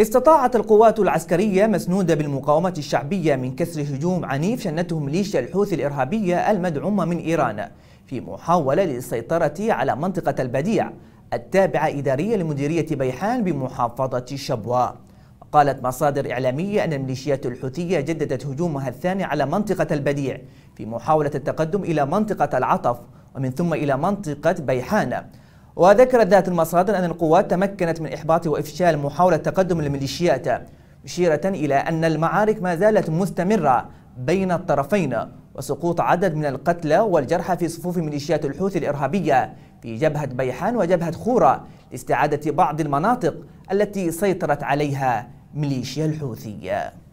استطاعت القوات العسكرية مسنودة بالمقاومة الشعبية من كسر هجوم عنيف شنته ميليشيا الحوثي الإرهابية المدعومة من إيران في محاولة للسيطرة على منطقة البديع التابعة إداريا لمديرية بيحان بمحافظة شبوة قالت مصادر إعلامية أن الميليشيات الحوثية جددت هجومها الثاني على منطقة البديع في محاولة التقدم إلى منطقة العطف ومن ثم إلى منطقة بيحان وذكرت ذات المصادر أن القوات تمكنت من إحباط وإفشال محاولة تقدم الميليشيات مشيرة إلى أن المعارك ما زالت مستمرة بين الطرفين وسقوط عدد من القتلى والجرحى في صفوف ميليشيات الحوثي الإرهابية في جبهة بيحان وجبهة خورة لاستعادة بعض المناطق التي سيطرت عليها ميليشيا الحوثية